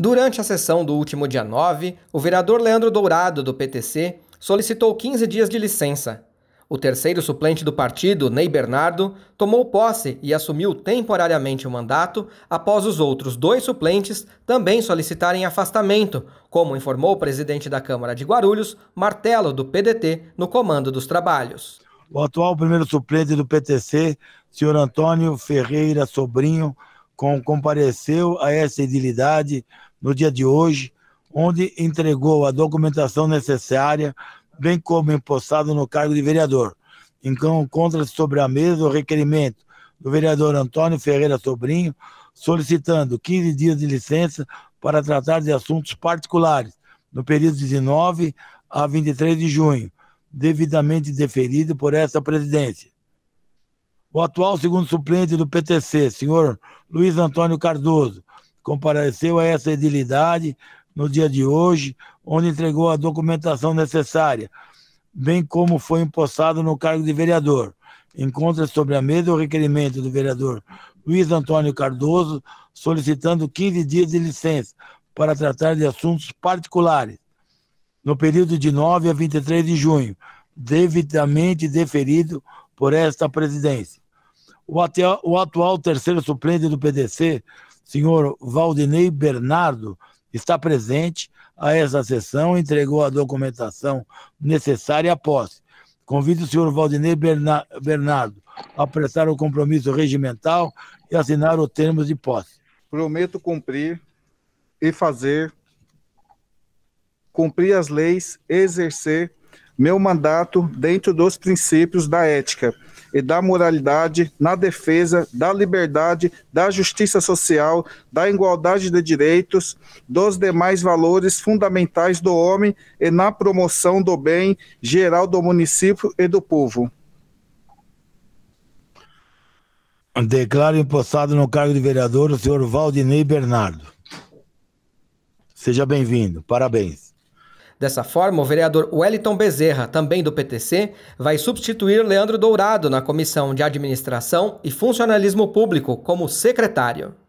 Durante a sessão do último dia 9, o vereador Leandro Dourado, do PTC, solicitou 15 dias de licença. O terceiro suplente do partido, Ney Bernardo, tomou posse e assumiu temporariamente o mandato após os outros dois suplentes também solicitarem afastamento, como informou o presidente da Câmara de Guarulhos, Martelo, do PDT, no comando dos trabalhos. O atual primeiro suplente do PTC, senhor Antônio Ferreira Sobrinho, compareceu a essa idilidade no dia de hoje, onde entregou a documentação necessária, bem como empossado no cargo de vereador. Então, encontra-se sobre a mesa o requerimento do vereador Antônio Ferreira Sobrinho, solicitando 15 dias de licença para tratar de assuntos particulares, no período de 19 a 23 de junho, devidamente deferido por essa presidência. O atual segundo suplente do PTC, senhor Luiz Antônio Cardoso, compareceu a essa edilidade no dia de hoje, onde entregou a documentação necessária, bem como foi empossado no cargo de vereador. Encontra sobre a mesa o requerimento do vereador Luiz Antônio Cardoso, solicitando 15 dias de licença para tratar de assuntos particulares, no período de 9 a 23 de junho, devidamente deferido por esta presidência. O, o atual terceiro suplente do PDC, senhor Valdinei Bernardo, está presente a essa sessão e entregou a documentação necessária à posse. Convido o senhor Valdinei Berna, Bernardo a prestar o compromisso regimental e assinar os termos de posse. Prometo cumprir e fazer cumprir as leis, exercer meu mandato dentro dos princípios da ética e da moralidade na defesa da liberdade, da justiça social, da igualdade de direitos, dos demais valores fundamentais do homem e na promoção do bem geral do município e do povo. Declaro empossado no cargo de vereador o senhor Valdinei Bernardo. Seja bem-vindo. Parabéns. Dessa forma, o vereador Wellington Bezerra, também do PTC, vai substituir Leandro Dourado na Comissão de Administração e Funcionalismo Público como secretário.